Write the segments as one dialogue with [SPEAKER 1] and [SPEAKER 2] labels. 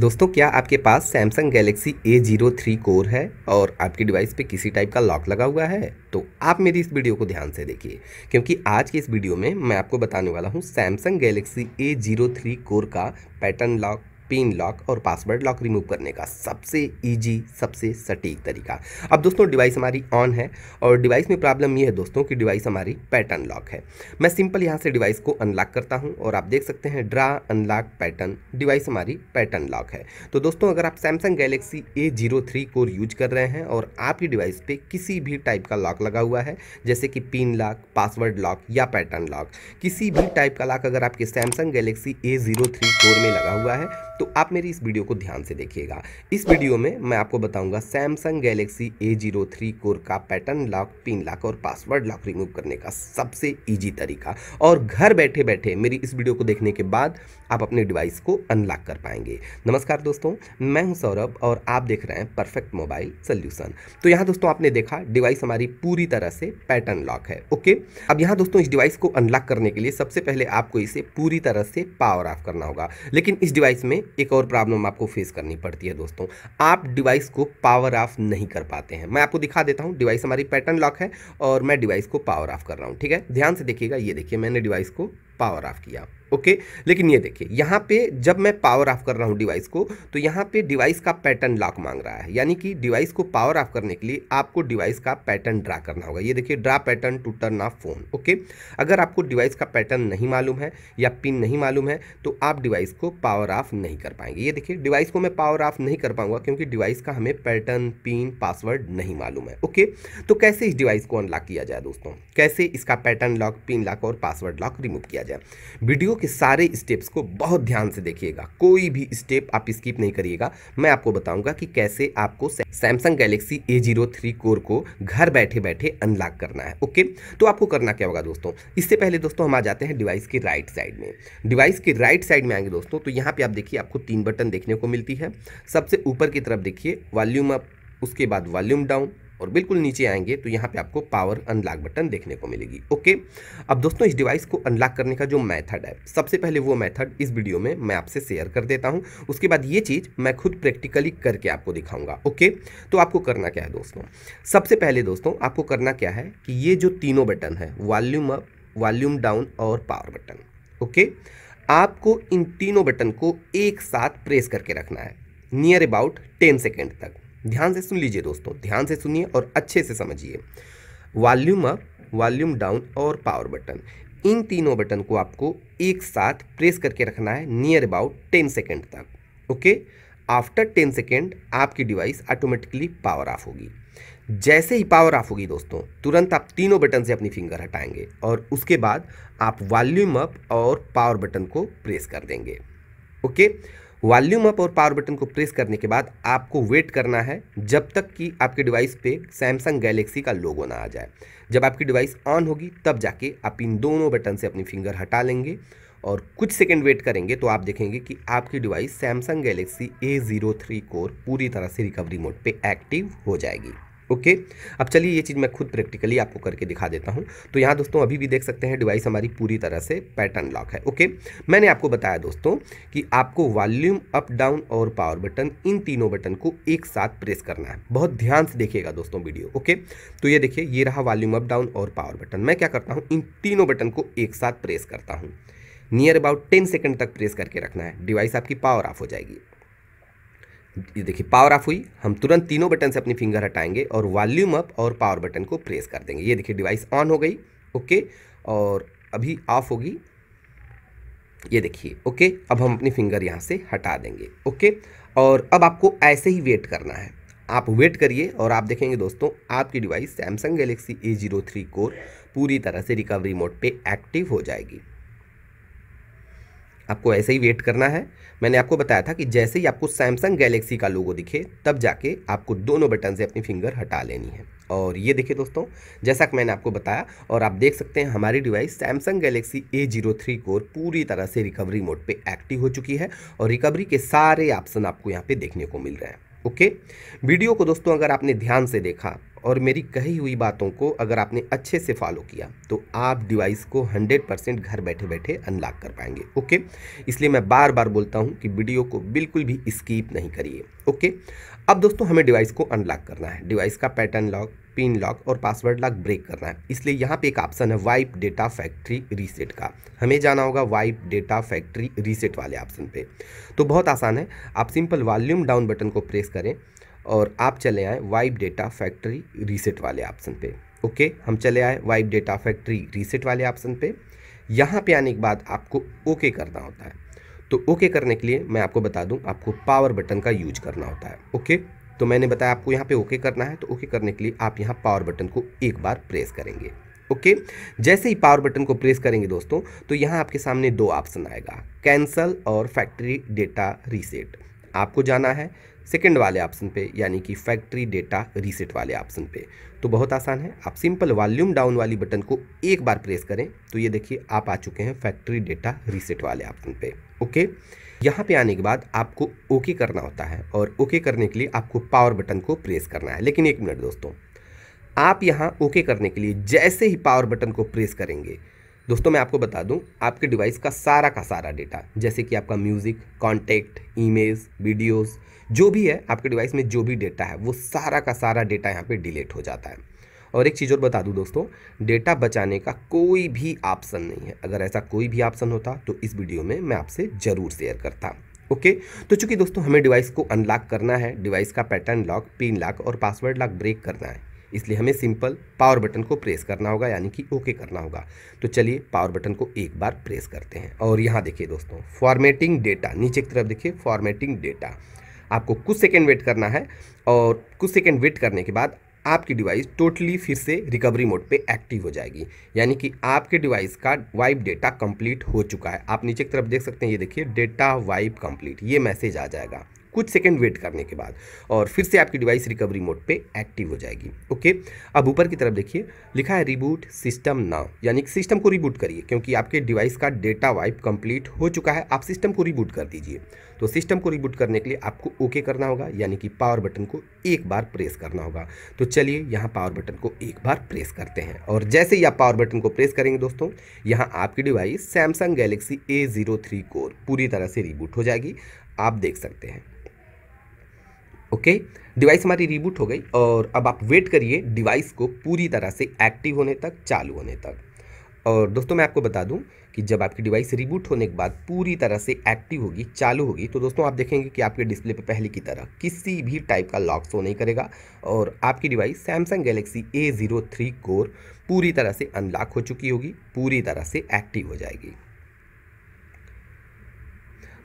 [SPEAKER 1] दोस्तों क्या आपके पास Samsung Galaxy A zero three core है और आपकी डिवाइस पे किसी टाइप का लॉक लगा हुआ है तो आप मेरी इस वीडियो को ध्यान से देखिए क्योंकि आज की इस वीडियो में मैं आपको बताने वाला हूँ Samsung Galaxy A zero three core का पैटर्न लॉक पिन लॉक और पासवर्ड लॉक रिमूव करने का सबसे इजी सबसे सटीक तरीका अब दोस्तों डिवाइस हमारी ऑन है और डिवाइस में प्रॉब्लम ये है दोस्तों कि डिवाइस हमारी पैटर्न लॉक है मैं सिंपल यहाँ से डिवाइस को अनलॉक करता हूँ और आप देख सकते हैं ड्रा अनलॉक पैटर्न डिवाइस हमारी पैटर्न लॉक है तो दोस्तों अगर आप Samsung Galaxy A zero three core use कर रहे हैं और आपकी डिवाइस पर किसी भी टाइप का लॉक लगा हुआ है जैसे कि पिन लॉक पासवर्ड लॉक या पैटर्न लॉक किसी भी टाइप का लॉक अगर आपके Samsung Galaxy A zero three core में लगा हुआ है तो तो आप मेरी इस वीडियो को ध्यान से देखिएगा इस वीडियो में मैं आपको बताऊंगा Samsung Galaxy A zero three core का पैटर्न लॉक पिन लॉक और पासवर्ड लॉक रिमूव करने का सबसे ईजी तरीका और घर बैठे बैठे मेरी इस वीडियो को देखने के बाद आप अपने डिवाइस को अनलॉक कर पाएंगे नमस्कार दोस्तों मैं हूँ सौरभ और आप देख रहे हैं परफेक्ट मोबाइल सोल्यूशन तो यहाँ दोस्तों आपने देखा डिवाइस हमारी पूरी तरह से पैटर्न लॉक है ओके अब यहाँ दोस्तों इस डिवाइस को अनलॉक करने के लिए सबसे पहले आपको इसे पूरी तरह से पावर ऑफ करना होगा लेकिन इस डिवाइस में एक और प्रॉब्लम आपको फेस करनी पड़ती है दोस्तों आप डिवाइस को पावर ऑफ नहीं कर पाते हैं मैं आपको दिखा देता हूं डिवाइस हमारी पैटर्न लॉक है और मैं डिवाइस को पावर ऑफ कर रहा हूं ठीक है ध्यान से देखिएगा ये देखिए मैंने डिवाइस को पावर ऑफ किया ओके लेकिन ये देखिए यहाँ पे जब मैं पावर ऑफ कर रहा हूँ डिवाइस को तो यहाँ पे डिवाइस का पैटर्न लॉक मांग रहा है यानी कि डिवाइस को पावर ऑफ करने के लिए आपको डिवाइस का पैटर्न ड्रा करना होगा ये देखिए draw pattern to turn off phone okay अगर आपको डिवाइस का पैटर्न नहीं मालूम है या पिन नहीं मालूम है तो आप डिवाइस को पावर ऑफ नहीं कर पाएंगे ये देखिए डिवाइस को मैं पावर ऑफ नहीं कर पाऊंगा क्योंकि डिवाइस का हमें पैटर्न पिन पासवर्ड नहीं मालूम है ओके तो कैसे इस डिवाइस को अनलॉक किया जाए दोस्तों कैसे इसका पैटर्न लॉक पिन लॉक और पासवर्ड लॉक रिमूव किया किया जाए वीडियो के सारे स्टेप्स को बहुत ध्यान से देखिएगा कोई भी स्टेप आप स्किप नहीं करिएगा मैं आपको बताऊंगा कि कैसे आपको Samsung Galaxy A zero three core को घर बैठे बैठे अनलॉक करना है ओके तो आपको करना क्या होगा दोस्तों इससे पहले दोस्तों हम आ जाते हैं डिवाइस की राइट साइड में डिवाइस की राइट साइड में आएंगे दोस्तों तो यहाँ पर आप देखिए आपको तीन बटन देखने को मिलती है सबसे ऊपर की तरफ देखिए वॉल्यूम अप उसके बाद वॉल्यूम डाउन और बिल्कुल नीचे आएंगे तो यहाँ पे आपको पावर अनलॉक बटन देखने को मिलेगी ओके अब दोस्तों इस डिवाइस को अनलॉक करने का जो मेथड है सबसे पहले वो मेथड इस वीडियो में मैं आपसे शेयर कर देता हूँ उसके बाद ये चीज़ मैं खुद प्रैक्टिकली करके आपको दिखाऊंगा ओके तो आपको करना क्या है दोस्तों सबसे पहले दोस्तों आपको करना क्या है कि ये जो तीनों बटन है वॉल्यूम अप वॉल्यूम डाउन और पावर बटन ओके आपको इन तीनों बटन को एक साथ प्रेस करके रखना है नियर अबाउट टेन सेकेंड तक ध्यान से सुन लीजिए दोस्तों ध्यान से सुनिए और अच्छे से समझिए वॉल्यूम अप वॉल्यूम डाउन और पावर बटन इन तीनों बटन को आपको एक साथ प्रेस करके रखना है नियर अबाउट टेन सेकेंड तक ओके आफ्टर टेन सेकेंड आपकी डिवाइस ऑटोमेटिकली पावर ऑफ होगी जैसे ही पावर ऑफ होगी दोस्तों तुरंत आप तीनों बटन से अपनी फिंगर हटाएंगे और उसके बाद आप वॉल्यूम अप और पावर बटन को प्रेस कर देंगे ओके okay? वॉल्यूम अप और पावर बटन को प्रेस करने के बाद आपको वेट करना है जब तक कि आपके डिवाइस पे सैमसंग गैलेक्सी का लोगो ना आ जाए जब आपकी डिवाइस ऑन होगी तब जाके आप इन दोनों बटन से अपनी फिंगर हटा लेंगे और कुछ सेकंड वेट करेंगे तो आप देखेंगे कि आपकी device Samsung Galaxy A zero three core पूरी तरह से रिकवरी मोड पे एक्टिव हो जाएगी ओके अब चलिए ये चीज़ मैं खुद प्रैक्टिकली आपको करके दिखा देता हूँ तो यहाँ दोस्तों अभी भी देख सकते हैं डिवाइस हमारी पूरी तरह से पैटर्न लॉक है ओके मैंने आपको बताया दोस्तों कि आपको वॉल्यूम अप डाउन और पावर बटन इन तीनों बटन को एक साथ प्रेस करना है बहुत ध्यान से देखिएगा दोस्तों वीडियो ओके तो ये देखिए ये रहा वॉल्यूम अप डाउन और पावर बटन मैं क्या करता हूँ इन तीनों बटन को एक साथ प्रेस करता हूँ नियर अबाउट टेन सेकेंड तक प्रेस करके रखना है डिवाइस आपकी पावर ऑफ हो जाएगी ये देखिए पावर ऑफ हुई हम तुरंत तीनों बटन से अपनी फिंगर हटाएंगे और वॉल्यूम अप और पावर बटन को प्रेस कर देंगे ये देखिए डिवाइस ऑन हो गई ओके और अभी ऑफ होगी ये देखिए ओके अब हम अपनी फिंगर यहाँ से हटा देंगे ओके और अब आपको ऐसे ही वेट करना है आप वेट करिए और आप देखेंगे दोस्तों आपकी device Samsung Galaxy A zero three core पूरी तरह से रिकवरी मोड पे एक्टिव हो जाएगी आपको ऐसे ही वेट करना है मैंने आपको बताया था कि जैसे ही आपको सैमसंग गैलेक्सी का लोगो दिखे तब जाके आपको दोनों बटन से अपनी फिंगर हटा लेनी है और ये देखिए दोस्तों जैसा कि मैंने आपको बताया और आप देख सकते हैं हमारी device Samsung Galaxy A zero three core पूरी तरह से रिकवरी मोड पे एक्टिव हो चुकी है और रिकवरी के सारे ऑप्शन आपको यहाँ पे देखने को मिल रहे हैं ओके वीडियो को दोस्तों अगर आपने ध्यान से देखा और मेरी कही हुई बातों को अगर आपने अच्छे से फॉलो किया तो आप डिवाइस को 100 परसेंट घर बैठे बैठे अनलॉक कर पाएंगे ओके इसलिए मैं बार बार बोलता हूँ कि वीडियो को बिल्कुल भी स्कीप नहीं करिए ओके अब दोस्तों हमें डिवाइस को अनलॉक करना है डिवाइस का पैटर्न लॉक पिन लॉक और पासवर्ड लॉक ब्रेक करना है इसलिए यहाँ पे एक ऑप्शन है वाइप डेटा फैक्ट्री रीसेट का हमें जाना होगा वाइप डेटा फैक्ट्री रीसेट वाले ऑप्शन पे तो बहुत आसान है आप सिंपल वॉल्यूम डाउन बटन को प्रेस करें और आप चले आए वाइब डेटा फैक्ट्री रीसेट वाले ऑप्शन पे ओके हम चले आए वाइब डेटा फैक्ट्री रीसेट वाले ऑप्शन पे यहाँ पे आने के बाद आपको ओके करना होता है तो ओके करने के लिए मैं आपको बता दूँ आपको पावर बटन का यूज करना होता है ओके तो मैंने बताया आपको यहाँ पे ओके करना है तो ओके करने के लिए आप यहाँ पावर बटन को एक बार प्रेस करेंगे ओके जैसे ही पावर बटन को प्रेस करेंगे दोस्तों तो यहाँ आपके सामने दो ऑप्शन आएगा कैंसल और फैक्ट्री डेटा रीसेट आपको जाना है सेकंड वाले ऑप्शन पे यानी कि फैक्ट्री डेटा रीसेट वाले ऑप्शन पे तो बहुत आसान है आप सिंपल वॉल्यूम डाउन वाली बटन को एक बार प्रेस करें तो ये देखिए आप आ चुके हैं फैक्ट्री डेटा रीसेट वाले ऑप्शन पे ओके यहाँ पे आने के बाद आपको ओके करना होता है और ओके करने के लिए आपको पावर बटन को प्रेस करना है लेकिन एक मिनट दोस्तों आप यहाँ ओके करने के लिए जैसे ही पावर बटन को प्रेस करेंगे दोस्तों मैं आपको बता दूं आपके डिवाइस का सारा का सारा डेटा जैसे कि आपका म्यूज़िक कॉन्टैक्ट ईमेज वीडियोज जो भी है आपके डिवाइस में जो भी डेटा है वो सारा का सारा डेटा यहाँ पे डिलीट हो जाता है और एक चीज़ और बता दूँ दोस्तों डेटा बचाने का कोई भी ऑप्शन नहीं है अगर ऐसा कोई भी ऑप्शन होता तो इस वीडियो में मैं आपसे ज़रूर शेयर करता ओके okay, तो चूंकि दोस्तों हमें डिवाइस को अनलॉक करना है डिवाइस का पैटर्न लॉक पिन लॉक और पासवर्ड लॉक ब्रेक करना है इसलिए हमें सिंपल पावर बटन को प्रेस करना होगा यानी कि ओके करना होगा तो चलिए पावर बटन को एक बार प्रेस करते हैं और यहाँ देखिए दोस्तों फॉर्मेटिंग डेटा नीचे की तरफ देखिए फॉर्मेटिंग डेटा आपको कुछ सेकेंड वेट करना है और कुछ सेकेंड वेट करने के बाद आपकी डिवाइस टोटली फिर से रिकवरी मोड पे एक्टिव हो जाएगी यानी कि आपके डिवाइस का वाइप डेटा कंप्लीट हो चुका है आप नीचे की तरफ देख सकते हैं ये देखिए डेटा वाइप कंप्लीट ये मैसेज आ जाएगा कुछ सेकंड वेट करने के बाद और फिर से आपकी डिवाइस रिकवरी मोड पे एक्टिव हो जाएगी ओके अब ऊपर की तरफ देखिए लिखा है रिबूट सिस्टम नाउ यानी कि सिस्टम को रिबूट करिए क्योंकि आपके डिवाइस का डेटा वाइप कंप्लीट हो चुका है आप सिस्टम को रिबूट कर दीजिए तो सिस्टम को रिबूट करने के लिए आपको ओके करना होगा यानी कि पावर बटन को एक बार प्रेस करना होगा तो चलिए यहाँ पावर बटन को एक बार प्रेस करते हैं और जैसे ही आप पावर बटन को प्रेस करेंगे दोस्तों यहाँ आपकी device Samsung Galaxy A zero three core पूरी तरह से रिबूट हो जाएगी आप देख सकते हैं ओके डिवाइस हमारी रिबूट हो गई और अब आप वेट करिए डिवाइस को पूरी तरह से एक्टिव होने तक चालू होने तक और दोस्तों मैं आपको बता दूं कि जब आपकी डिवाइस रिबूट होने के बाद पूरी तरह से एक्टिव होगी चालू होगी तो दोस्तों आप देखेंगे कि आपके डिस्प्ले पे पहले की तरह किसी भी टाइप का लॉक शो नहीं करेगा और आपकी device Samsung Galaxy A zero three core पूरी तरह से अनलॉक हो चुकी होगी पूरी तरह से एक्टिव हो जाएगी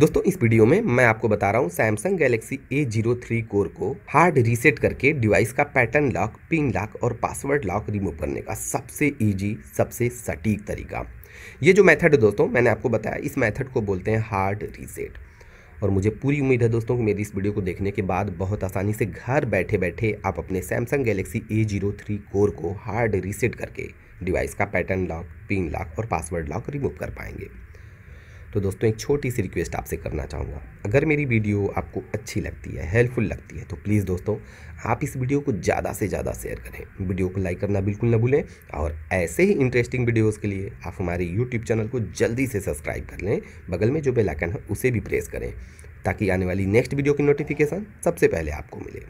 [SPEAKER 1] दोस्तों इस वीडियो में मैं आपको बता रहा हूँ Samsung Galaxy A zero three core को हार्ड रीसेट करके डिवाइस का पैटर्न लॉक पिन लॉक और पासवर्ड लॉक रिमूव करने का सबसे इजी सबसे सटीक तरीका ये जो मेथड दोस्तों मैंने आपको बताया इस मेथड को बोलते हैं हार्ड रीसेट और मुझे पूरी उम्मीद है दोस्तों कि मेरी इस वीडियो को देखने के बाद बहुत आसानी से घर बैठे बैठे आप अपने Samsung Galaxy A zero three core को हार्ड रीसेट करके डिवाइस का पैटर्न लॉक पिन लॉक और पासवर्ड लॉक रिमूव कर पाएंगे तो दोस्तों एक छोटी सी रिक्वेस्ट आपसे करना चाहूँगा अगर मेरी वीडियो आपको अच्छी लगती है हेल्पफुल लगती है तो प्लीज़ दोस्तों आप इस वीडियो को ज़्यादा से ज़्यादा शेयर करें वीडियो को लाइक करना बिल्कुल ना भूलें और ऐसे ही इंटरेस्टिंग वीडियोज़ के लिए आप हमारे यूट्यूब चैनल को जल्दी से सब्सक्राइब कर लें बगल में जो बेलाइकन है उसे भी प्रेस करें ताकि आने वाली नेक्स्ट वीडियो की नोटिफिकेशन सबसे पहले आपको मिले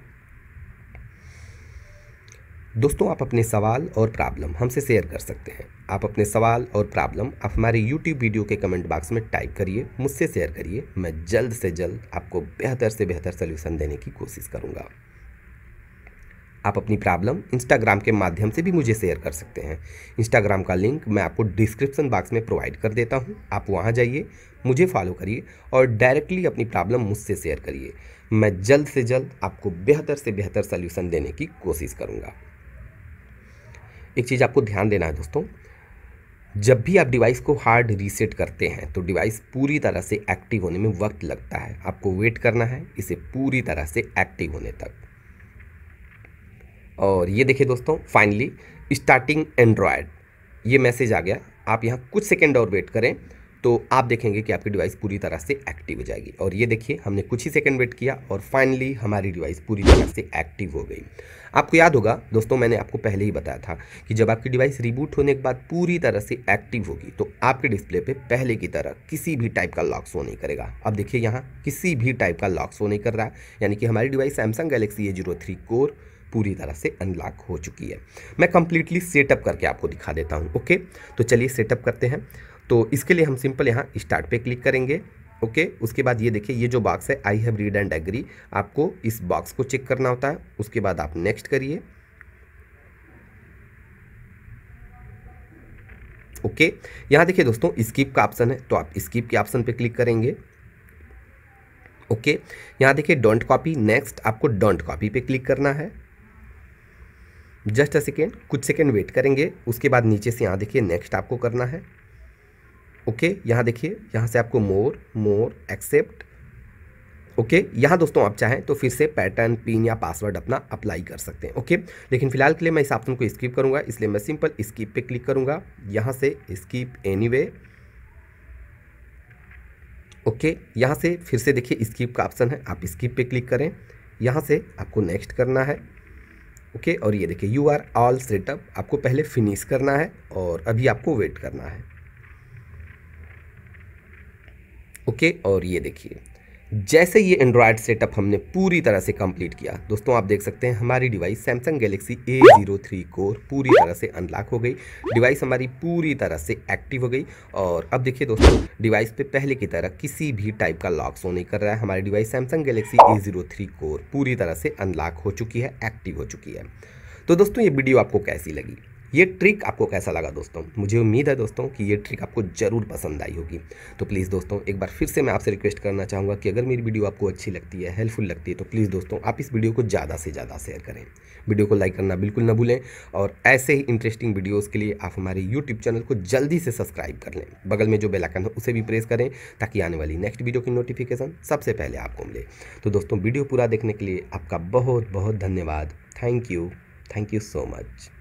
[SPEAKER 1] दोस्तों आप अपने सवाल और प्रॉब्लम हमसे शेयर कर सकते हैं आप अपने सवाल और प्रॉब्लम आप हमारे यूट्यूब वीडियो के कमेंट बॉक्स में टाइप करिए मुझसे शेयर करिए मैं जल्द से जल्द आपको बेहतर से बेहतर सोल्यूशन देने की कोशिश करूँगा आप अपनी प्रॉब्लम इंस्टाग्राम के माध्यम से भी मुझे शेयर कर सकते हैं इंस्टाग्राम का लिंक मैं आपको डिस्क्रिप्सन बॉक्स में प्रोवाइड कर देता हूँ आप वहाँ जाइए मुझे फॉलो करिए और डायरेक्टली अपनी प्रॉब्लम मुझसे शेयर करिए मैं जल्द से जल्द आपको बेहतर से बेहतर सोल्यूशन देने की कोशिश करूँगा एक चीज़ आपको ध्यान देना है दोस्तों जब भी आप डिवाइस को हार्ड रीसेट करते हैं तो डिवाइस पूरी तरह से एक्टिव होने में वक्त लगता है आपको वेट करना है इसे पूरी तरह से एक्टिव होने तक और ये देखिए दोस्तों फाइनली स्टार्टिंग एंड्रॉयड ये मैसेज आ गया आप यहाँ कुछ सेकेंड और वेट करें तो आप देखेंगे कि आपकी डिवाइस पूरी तरह से एक्टिव हो जाएगी और ये देखिए हमने कुछ ही सेकंड वेट किया और फाइनली हमारी डिवाइस पूरी तरह से एक्टिव हो गई आपको याद होगा दोस्तों मैंने आपको पहले ही बताया था कि जब आपकी डिवाइस रिबूट होने के बाद पूरी तरह से एक्टिव होगी तो आपके डिस्प्ले पे पहले की तरह किसी भी टाइप का लॉक शो नहीं करेगा अब देखिए यहाँ किसी भी टाइप का लॉक शो नहीं कर रहा है यानी कि हमारी device Samsung Galaxy A zero three core पूरी तरह से अनलॉक हो चुकी है मैं कंप्लीटली सेटअप करके आपको दिखा देता हूँ ओके तो चलिए सेटअप करते हैं तो इसके लिए हम सिंपल यहाँ स्टार्ट पे क्लिक करेंगे ओके okay, उसके बाद ये देखिए ये जो बॉक्स है I have read and agree आपको इस बॉक्स को चेक करना होता है उसके बाद आप नेक्स्ट करिए ओके okay, यहाँ देखिए दोस्तों स्किप का ऑप्शन है तो आप स्किप के ऑप्शन पे क्लिक करेंगे ओके okay, यहाँ देखिए डोंट कॉपी नेक्स्ट आपको डोंट कॉपी पे क्लिक करना है जस्ट अ सेकेंड कुछ सेकेंड वेट करेंगे उसके बाद नीचे से यहाँ देखिए नेक्स्ट आपको करना है ओके okay, यहाँ देखिए यहाँ से आपको मोर मोर एक्सेप्ट ओके यहाँ दोस्तों आप चाहें तो फिर से पैटर्न पिन या पासवर्ड अपना अप्लाई कर सकते हैं ओके okay? लेकिन फिलहाल के लिए मैं इस ऑप्शन को स्किप करूँगा इसलिए मैं सिंपल स्किप पे क्लिक करूँगा यहाँ से स्किप एनी वे ओके यहाँ से फिर से देखिए स्किप का ऑप्शन है आप स्किप पे क्लिक करें यहाँ से आपको नेक्स्ट करना है ओके okay? और ये देखिए यू आर ऑल सेटअप आपको पहले फिनिश करना है और अभी आपको वेट करना है ओके और ये देखिए जैसे ये एंड्रॉयड सेटअप हमने पूरी तरह से कंप्लीट किया दोस्तों आप देख सकते हैं हमारी device Samsung Galaxy A zero three core पूरी तरह से अनलॉक हो गई डिवाइस हमारी पूरी तरह से एक्टिव हो गई और अब देखिए दोस्तों डिवाइस पे पहले की तरह किसी भी टाइप का लॉक सो नहीं कर रहा है हमारी device Samsung Galaxy A zero three core पूरी तरह से अनलॉक हो चुकी है एक्टिव हो चुकी है तो दोस्तों ये वीडियो आपको कैसी लगी ये ट्रिक आपको कैसा लगा दोस्तों मुझे उम्मीद है दोस्तों कि ये ट्रिक आपको ज़रूर पसंद आई होगी तो प्लीज़ दोस्तों एक बार फिर से मैं आपसे रिक्वेस्ट करना चाहूँगा कि अगर मेरी वीडियो आपको अच्छी लगती है हेल्पफुल लगती है तो प्लीज़ दोस्तों आप इस वीडियो को ज़्यादा से ज़्यादा शेयर करें वीडियो को लाइक करना बिल्कुल ना भूलें और ऐसे ही इंटरेस्टिंग वीडियोज़ के लिए आप हमारे यूट्यूब चैनल को जल्दी से सब्सक्राइब कर लें बगल में जो बेलाइकन है उसे भी प्रेस करें ताकि आने वाली नेक्स्ट वीडियो की नोटिफिकेशन सबसे पहले आपको मिले तो दोस्तों वीडियो पूरा देखने के लिए आपका बहुत बहुत धन्यवाद thank you thank you so much